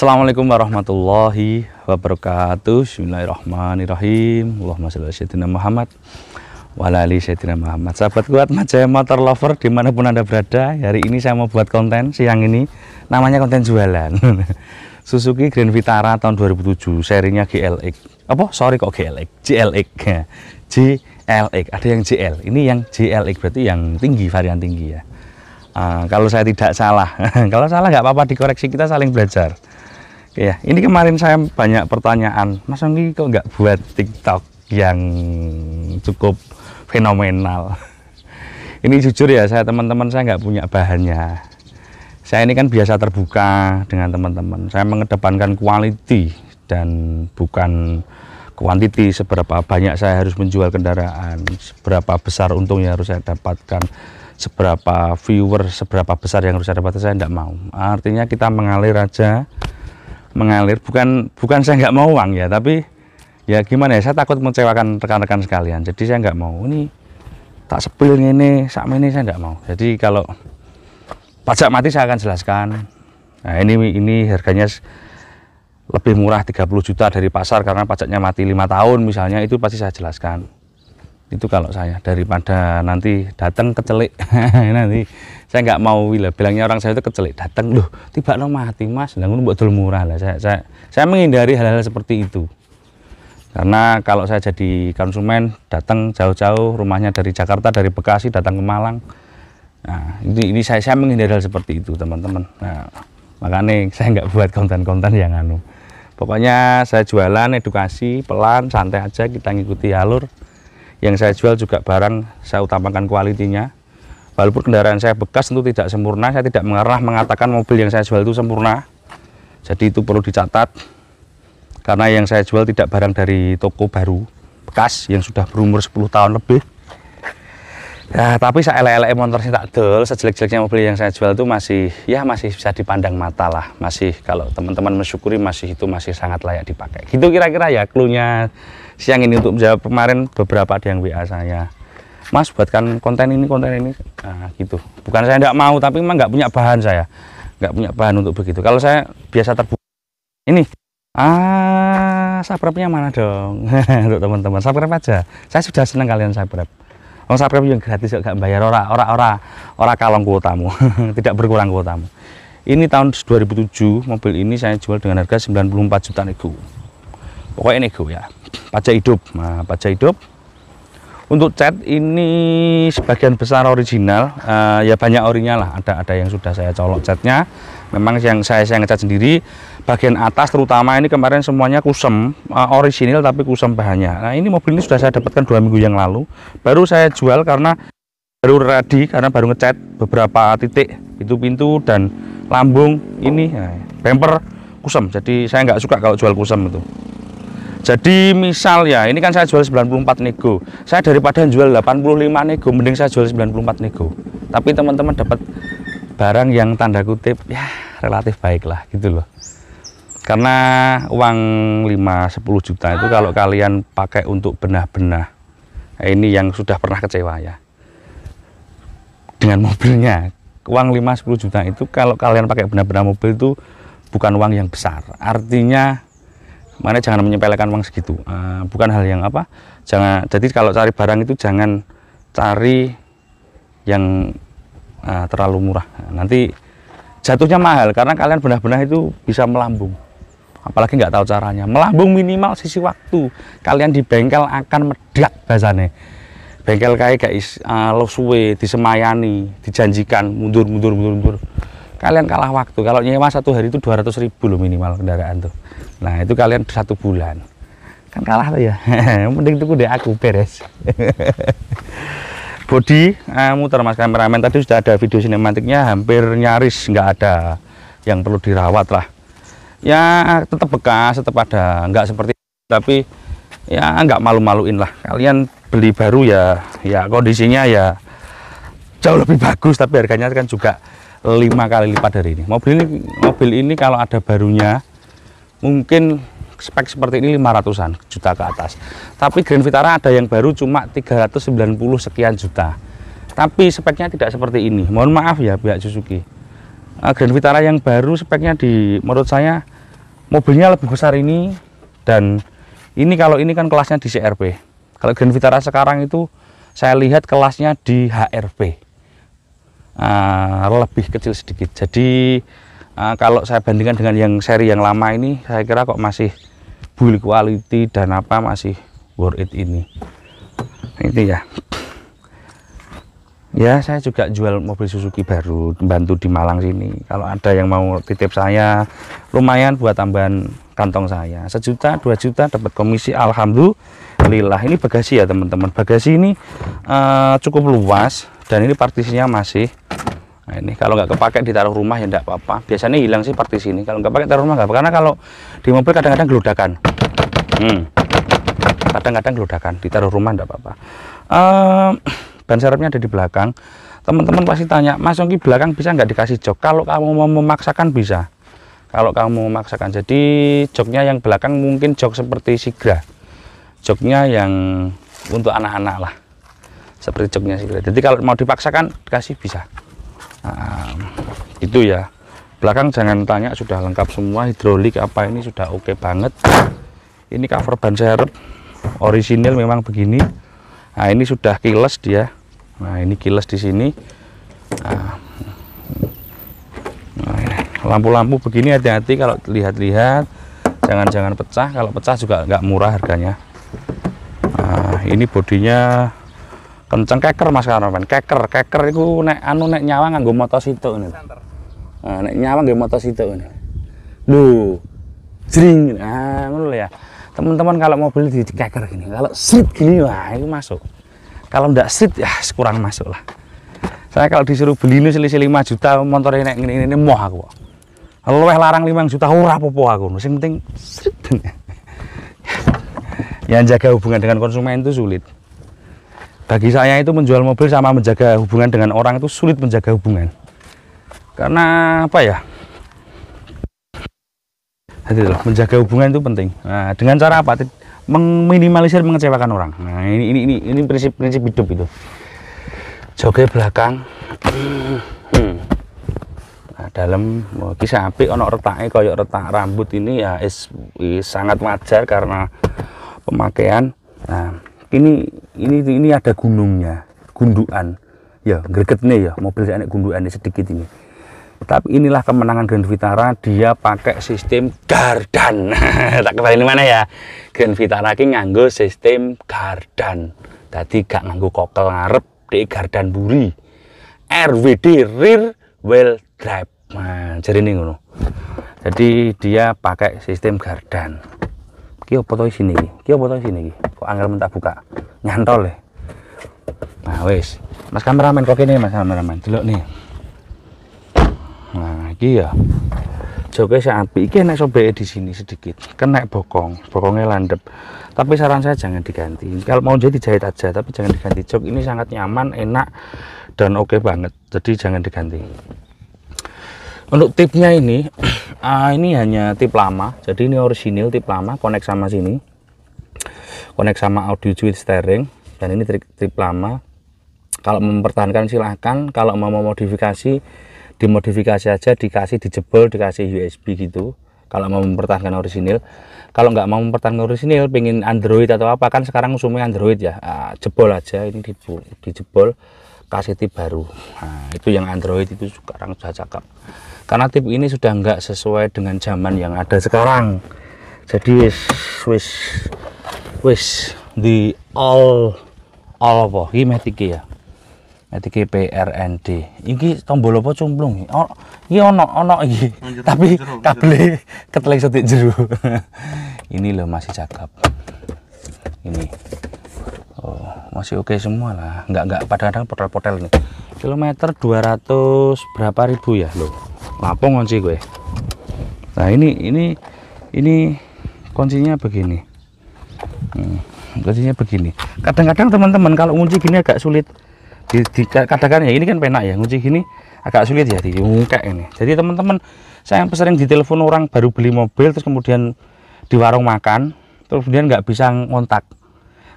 Assalamualaikum warahmatullahi wabarakatuh Bismillahirrahmanirrahim Allahumma salli ala Muhammad Walali Sayyidina Muhammad Sahabat kuat Majaya Motor Lover dimanapun Anda berada Hari ini saya mau buat konten siang ini Namanya konten jualan Suzuki Grand Vitara tahun 2007 Serinya GLX Apa? Sorry kok GLX GLX GLX Ada yang GL Ini yang GLX berarti yang tinggi varian tinggi ya Uh, kalau saya tidak salah, kalau salah nggak apa-apa dikoreksi kita saling belajar Oke ya, ini kemarin saya banyak pertanyaan, Mas Anggi kok nggak buat TikTok yang cukup fenomenal? ini jujur ya, saya teman-teman saya nggak punya bahannya. Saya ini kan biasa terbuka dengan teman-teman. Saya mengedepankan quality dan bukan quantity seberapa banyak saya harus menjual kendaraan, seberapa besar untung yang harus saya dapatkan, seberapa viewer, seberapa besar yang harus saya dapatkan saya tidak mau. Artinya kita mengalir aja mengalir bukan bukan saya nggak mau uang ya tapi ya gimana ya saya takut mengecewakan rekan-rekan sekalian jadi saya nggak mau ini tak sepil ini sama ini saya nggak mau jadi kalau pajak mati saya akan jelaskan nah ini ini harganya lebih murah 30 juta dari pasar karena pajaknya mati lima tahun misalnya itu pasti saya jelaskan itu kalau saya daripada nanti datang kecelik nanti saya nggak mau lah bilangnya orang saya itu kecelik datang loh tiba lo mati mas namun buat betul murah lah saya, saya saya menghindari hal-hal seperti itu karena kalau saya jadi konsumen datang jauh-jauh rumahnya dari Jakarta dari Bekasi datang ke Malang nah ini, ini saya saya menghindari hal seperti itu teman-teman nah, makanya saya nggak buat konten-konten yang anu pokoknya saya jualan edukasi pelan santai aja kita ngikuti alur yang saya jual juga barang saya utamakan kualitinya walaupun kendaraan saya bekas tentu tidak sempurna saya tidak mengarah mengatakan mobil yang saya jual itu sempurna jadi itu perlu dicatat karena yang saya jual tidak barang dari toko baru bekas yang sudah berumur 10 tahun lebih ya tapi saya elek-elek motornya tak del sejelek-jeleknya mobil yang saya jual itu masih ya masih bisa dipandang mata lah masih kalau teman-teman mensyukuri masih itu masih sangat layak dipakai gitu kira-kira ya klunya siang ini untuk menjawab kemarin beberapa ada yang WA saya mas buatkan konten ini konten ini nah, gitu bukan saya tidak mau tapi memang nggak punya bahan saya nggak punya bahan untuk begitu kalau saya biasa terbuka ini ah subscribe nya mana dong untuk teman-teman Subscribe aja saya sudah senang kalian subscribe. Oh subscribe yang gratis nggak bayar orang orang orang orang kalong kuotamu tidak berkurang kuotamu ini tahun 2007 mobil ini saya jual dengan harga 94 juta nego pokoknya nego ya pajak hidup nah pajak hidup untuk cat ini sebagian besar original uh, ya banyak orinya lah ada ada yang sudah saya colok catnya memang yang saya saya ngecat sendiri bagian atas terutama ini kemarin semuanya kusem uh, original tapi kusem bahannya nah ini mobil ini sudah saya dapatkan dua minggu yang lalu baru saya jual karena baru ready karena baru ngecat beberapa titik itu pintu dan lambung ini nah, bumper kusem jadi saya nggak suka kalau jual kusem itu jadi misal ya ini kan saya jual 94 nego saya daripada jual 85 nego mending saya jual 94 nego tapi teman-teman dapat barang yang tanda kutip ya relatif baik lah gitu loh karena uang 5-10 juta itu kalau kalian pakai untuk benah-benah ini yang sudah pernah kecewa ya dengan mobilnya uang 5-10 juta itu kalau kalian pakai benah-benah mobil itu bukan uang yang besar artinya makanya jangan menyepelekan uang segitu uh, bukan hal yang apa jangan jadi kalau cari barang itu jangan cari yang uh, terlalu murah nanti jatuhnya mahal karena kalian benar-benar itu bisa melambung apalagi nggak tahu caranya melambung minimal sisi waktu kalian di bengkel akan medak bahasanya bengkel kayak guys uh, ah, lo suwe disemayani dijanjikan mundur mundur mundur mundur kalian kalah waktu kalau nyewa satu hari itu ratus ribu loh minimal kendaraan tuh Nah itu kalian satu bulan kan kalah tuh ya. Mending tuh deh aku beres. Body uh, muter mas kameramen tadi sudah ada video sinematiknya hampir nyaris nggak ada yang perlu dirawat lah. Ya tetap bekas tetap ada nggak seperti tapi ya nggak malu-maluin lah. Kalian beli baru ya ya kondisinya ya jauh lebih bagus tapi harganya kan juga lima kali lipat dari ini mobil ini mobil ini kalau ada barunya mungkin spek seperti ini 500-an juta ke atas. Tapi Grand Vitara ada yang baru cuma 390 sekian juta. Tapi speknya tidak seperti ini. Mohon maaf ya pihak Suzuki. Eh, Grand Vitara yang baru speknya di menurut saya mobilnya lebih besar ini dan ini kalau ini kan kelasnya di CRP. Kalau Grand Vitara sekarang itu saya lihat kelasnya di HRP. Uh, ah, lebih kecil sedikit. Jadi uh, kalau saya bandingkan dengan yang seri yang lama ini saya kira kok masih build quality dan apa masih worth it ini itu ya ya saya juga jual mobil Suzuki baru bantu di Malang sini kalau ada yang mau titip saya lumayan buat tambahan kantong saya sejuta dua juta dapat komisi Alhamdulillah ini bagasi ya teman-teman bagasi ini uh, cukup luas dan ini partisinya masih Nah ini kalau nggak kepake ditaruh rumah ya enggak apa-apa. Biasanya hilang sih partisi ini. Kalau nggak pakai taruh rumah enggak. apa. Karena kalau di mobil kadang-kadang geludakan. Hmm. Kadang-kadang geludakan. Ditaruh rumah enggak apa-apa. Ehm, ban serepnya ada di belakang. Teman-teman pasti tanya, Mas Yongki belakang bisa nggak dikasih jok? Kalau kamu mau memaksakan bisa. Kalau kamu memaksakan. Jadi joknya yang belakang mungkin jok seperti Sigra. Joknya yang untuk anak-anak lah. Seperti joknya Sigra. Jadi kalau mau dipaksakan dikasih bisa nah, itu ya belakang jangan tanya sudah lengkap semua hidrolik apa ini sudah oke okay banget ini cover ban serep orisinil memang begini nah ini sudah kiles dia nah ini kiles di sini nah, nah, ya. lampu-lampu begini hati-hati kalau lihat-lihat jangan-jangan pecah kalau pecah juga nggak murah harganya nah, ini bodinya kenceng keker Mas Karopen keker keker itu nek anu nek nyawa gue motor situ ini nah, nek nyawa motor situ ini lu sering. Ah, ngono ya teman-teman kalau mau beli di keker gini kalau sit gini wah itu masuk kalau ndak sit ya kurang masuk lah saya kalau disuruh beli ini selisih 5 juta motor ini ini ini moh aku luweh larang 5 juta ora popo aku yang penting sit. ya jaga hubungan dengan konsumen itu sulit bagi saya itu menjual mobil sama menjaga hubungan dengan orang itu sulit menjaga hubungan karena apa ya Hati loh, menjaga hubungan itu penting nah, dengan cara apa meminimalisir mengecewakan orang nah ini ini ini, ini prinsip prinsip hidup itu joget belakang nah, dalam mau kisah api ono retaknya koyok retak rambut ini ya is, is sangat wajar karena pemakaian nah ini ini ini ada gunungnya gundukan ya greget nih ya mobil saya gunduan sedikit ini tapi inilah kemenangan Grand Vitara dia pakai sistem gardan tak kembali mana ya Grand Vitara ini nganggo sistem gardan tadi gak nganggo kokel ngarep di gardan buri RWD rear wheel drive nah jadi ini ngono jadi dia pakai sistem gardan kio potong di sini kio foto di sini kok angker mentak buka nyantol deh ya. nah wes, mas kameramen kok ini mas kameramen delok nih nah iki ya saya api iki enak sobek di sini sedikit kena bokong bokongnya landep tapi saran saya jangan diganti kalau mau jadi jahit aja tapi jangan diganti jok ini sangat nyaman enak dan oke okay banget jadi jangan diganti untuk tipnya ini uh, ini hanya tip lama jadi ini orisinil tip lama connect sama sini connect sama audio switch steering dan ini tip, tip lama kalau mempertahankan silahkan kalau mau memodifikasi dimodifikasi aja dikasih dijebol dikasih USB gitu kalau mau mempertahankan orisinil kalau nggak mau mempertahankan orisinil pingin Android atau apa kan sekarang usumnya Android ya uh, jebol aja ini di, dijebol kaseti baru nah, itu yang Android itu sekarang sudah cakep karena tip ini sudah enggak sesuai dengan zaman yang ada sekarang jadi wis wis wis di all all apa ini metiki ya metiki PRND ini tombol apa cumplung oh, ini ono ono ini tapi kabel ketelik setik jeru ini loh masih cakep ini masih oke okay semua lah nggak nggak kadang-kadang potel-potel nih kilometer 200 berapa ribu ya lo lapong kunci gue nah ini ini ini kuncinya begini hmm, kuncinya begini kadang-kadang teman-teman kalau kunci gini agak sulit di, di kadang-kadang ya ini kan penak ya kunci gini agak sulit ya diungkek ini jadi teman-teman saya yang sering ditelepon orang baru beli mobil terus kemudian di warung makan terus kemudian nggak bisa ngontak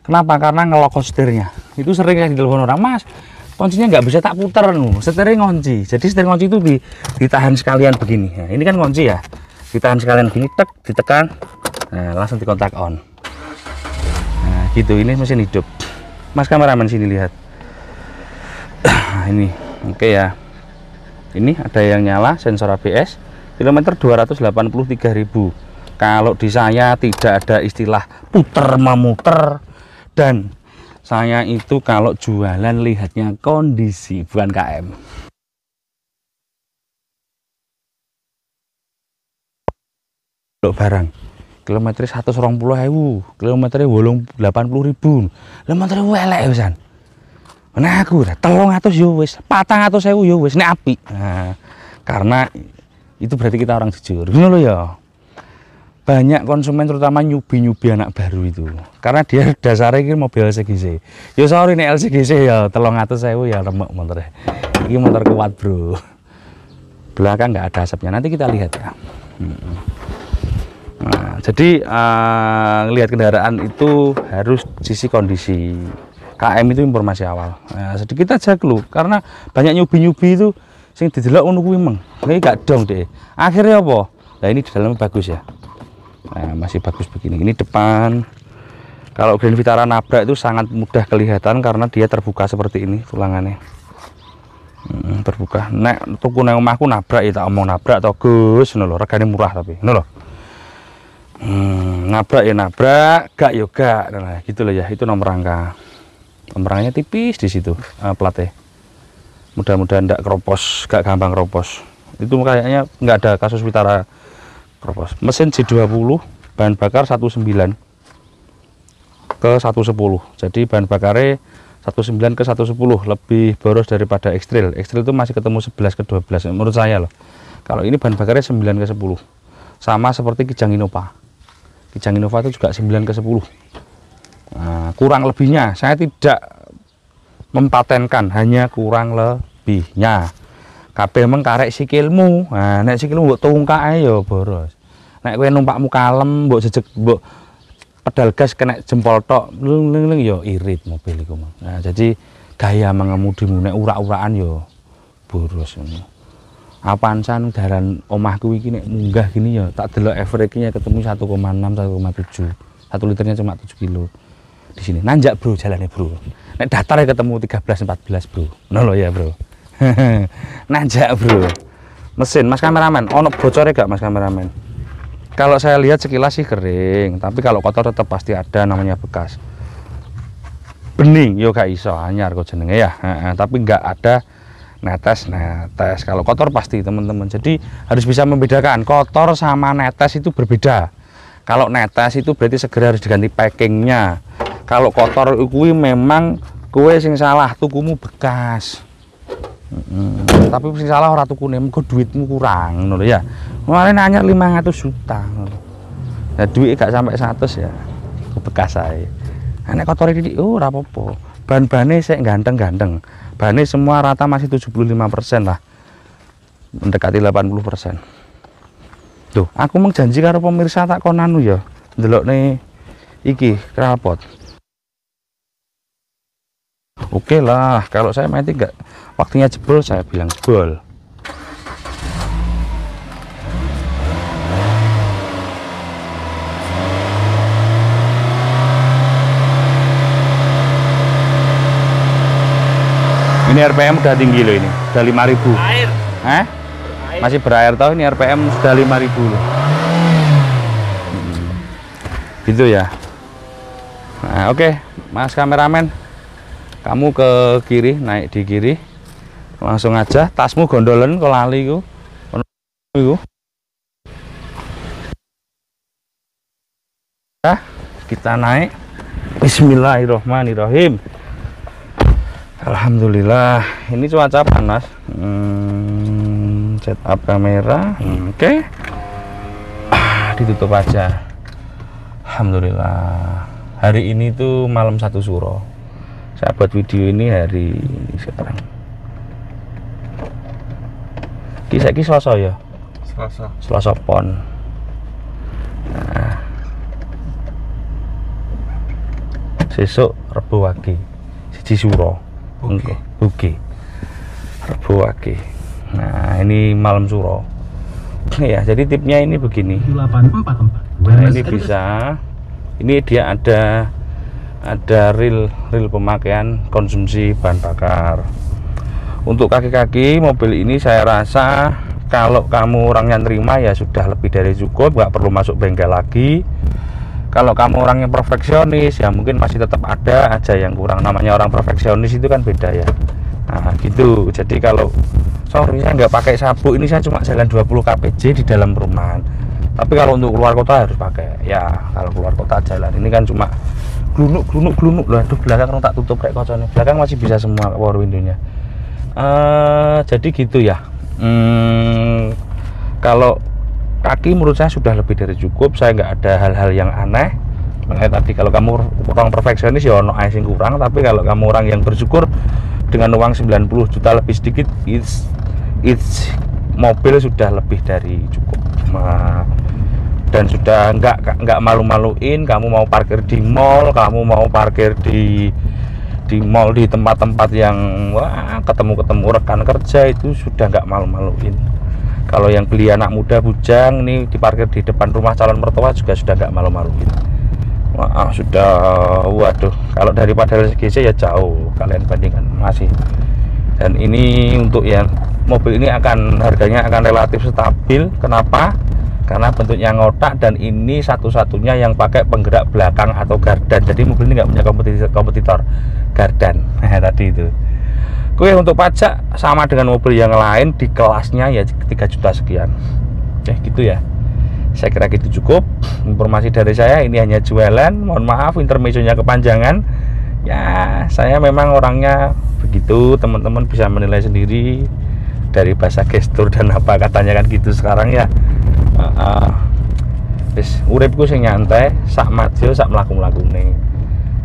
Kenapa? Karena ngelok setirnya. Itu sering yang ditelepon orang, Mas, kuncinya nggak bisa tak putar nu setirnya ngunci jadi setir ngunci itu di, ditahan sekalian begini nah, ini kan kunci ya ditahan sekalian begini tek ditekan nah, langsung di kontak on nah gitu ini mesin hidup mas kameramen sini lihat nah, ini oke okay ya ini ada yang nyala sensor ABS kilometer 283.000 kalau di saya tidak ada istilah puter memuter dan saya itu kalau jualan lihatnya kondisi bukan KM untuk barang kilometer 120 ewu kilometer 80 ribu kilometer ya wisan ini nah, aku telung atas ya wis patang atas ewu ya, wis ini api nah, karena itu berarti kita orang jujur gitu loh ya banyak konsumen terutama nyubi-nyubi anak baru itu karena dia dasarnya ini mobil LCGC ya sorry ini LCGC ya telung atas saya ya remuk motornya ini motor kuat bro belakang nggak ada asapnya nanti kita lihat ya hmm. nah, jadi uh, eh, lihat kendaraan itu harus sisi kondisi KM itu informasi awal nah, sedikit aja lu karena banyak nyubi-nyubi itu sing didelok ngono kuwi meng. Nek gak dong deh. Akhirnya apa? Nah ini di dalam bagus ya nah masih bagus begini ini depan kalau Grand Vitara nabrak itu sangat mudah kelihatan karena dia terbuka seperti ini tulangannya hmm, terbuka nek tuku nang omahku nabrak itu, ya tak omong nabrak atau Gus ngono lho murah tapi ngono hmm, nabrak ya nabrak gak ya gak nah, nah gitu loh ya itu nomor rangka nomor rangkanya tipis di situ uh, platnya mudah-mudahan tidak keropos gak gampang keropos itu kayaknya nggak ada kasus Vitara Kropos. Mesin J20 bahan bakar 19 ke 110. Jadi bahan bakarnya 19 ke 110 lebih boros daripada ekstril. Ekstril itu masih ketemu 11 ke 12 menurut saya loh. Kalau ini bahan bakarnya 9 ke 10. Sama seperti Kijang Innova. Kijang Innova itu juga 9 ke 10. Nah, kurang lebihnya saya tidak mempatenkan hanya kurang lebihnya kabeh meng karek sikilmu. Nah, nek sikilmu mbok ayo ya boros. Nek kowe numpakmu kalem, mbok jejeg mbok pedal gas kena jempol tok, leng leng leng yo ya irit mobil iku, mah. Nah, jadi gaya mengemudimu nek urak-urakan yo ya boros ngono. ansan daran omahku iki nek munggah gini ya tak delok average-nya ketemu 1,6 1,7. satu liternya cuma 7 kilo. Di sini nanjak, Bro, jalannya, Bro. Nek datar ya ketemu 13 14, Bro. nol ya, Bro. nanjak bro mesin mas kameramen ono bocor gak mas kameramen kalau saya lihat sekilas sih kering tapi kalau kotor tetap pasti ada namanya bekas bening yo gak iso anyar kok jenenge ya tapi nggak ada netes netes kalau kotor pasti teman-teman jadi harus bisa membedakan kotor sama netes itu berbeda kalau netes itu berarti segera harus diganti packingnya kalau kotor kue memang kue sing salah tukumu bekas Hmm, tapi sing salah ora tukune, mergo duitmu kurang ngono ya. Kemarin anyar 500 juta Nah, duit gak sampai 100 ya. Bekas saya. Anak ah, kotor ini, oh rapopo. Bahan-bahannya saya ganteng-ganteng. Bahannya semua rata masih 75% lah. Mendekati 80%. Tuh, aku mengjanji karo pemirsa tak konanu ya. Delok nih, iki, kerapot oke okay lah kalau saya main tiga waktunya jebol saya bilang jebol ini RPM udah tinggi loh ini udah 5000 air eh? Air. masih berair tahu ini RPM sudah 5000 loh hmm. gitu ya nah, oke okay. mas kameramen kamu ke kiri naik di kiri langsung aja tasmu gondolan ke lali ku ya, kita naik Bismillahirrohmanirrohim Alhamdulillah ini cuaca panas hmm, up kamera hmm, oke okay. ah, ditutup aja Alhamdulillah hari ini tuh malam satu suruh saya buat video ini hari ini sekarang kisah kisah selasa ya selasa selasa pon nah sesok rebu wagi siji suro oke oke Rebu wagi nah ini malam suro ya jadi tipnya ini begini nah, ini bisa ini dia ada ada reel reel pemakaian konsumsi bahan bakar untuk kaki-kaki mobil ini saya rasa kalau kamu orang yang terima ya sudah lebih dari cukup nggak perlu masuk bengkel lagi kalau kamu orang yang perfeksionis ya mungkin masih tetap ada aja yang kurang namanya orang perfeksionis itu kan beda ya nah gitu jadi kalau sorry saya nggak pakai sabuk ini saya cuma jalan 20 kpj di dalam perumahan tapi kalau untuk keluar kota harus pakai ya kalau keluar kota jalan ini kan cuma glunuk glunuk glunuk loh aduh belakang orang tak tutup kayak kocoknya belakang masih bisa semua power windownya uh, jadi gitu ya hmm, kalau kaki menurut saya sudah lebih dari cukup saya nggak ada hal-hal yang aneh makanya tadi kalau kamu orang perfeksionis ya ono icing kurang tapi kalau kamu orang yang bersyukur dengan uang 90 juta lebih sedikit it's, it's mobil sudah lebih dari cukup nah, dan sudah nggak nggak malu-maluin kamu mau parkir di mall kamu mau parkir di di mall di tempat-tempat yang wah ketemu-ketemu rekan kerja itu sudah nggak malu-maluin kalau yang beli anak muda bujang nih diparkir di depan rumah calon mertua juga sudah nggak malu-maluin Wah, sudah waduh kalau daripada LCGC ya jauh kalian bandingkan masih dan ini untuk yang mobil ini akan harganya akan relatif stabil kenapa karena bentuknya ngotak dan ini satu-satunya yang pakai penggerak belakang atau gardan jadi mobil ini nggak punya kompetitor, kompetitor gardan nah, tadi itu oke untuk pajak sama dengan mobil yang lain di kelasnya ya 3 juta sekian ya gitu ya saya kira gitu cukup informasi dari saya ini hanya jualan mohon maaf intermezzonya kepanjangan ya saya memang orangnya begitu teman-teman bisa menilai sendiri dari bahasa gestur dan apa katanya kan gitu sekarang ya heeh wis uripku sing nyantai sak maju sak nih.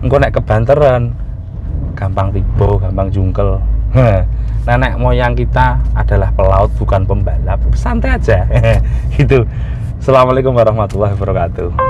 enggak naik ke kebanteran gampang tiba gampang jungkel nenek moyang kita adalah pelaut bukan pembalap santai aja gitu assalamualaikum warahmatullahi wabarakatuh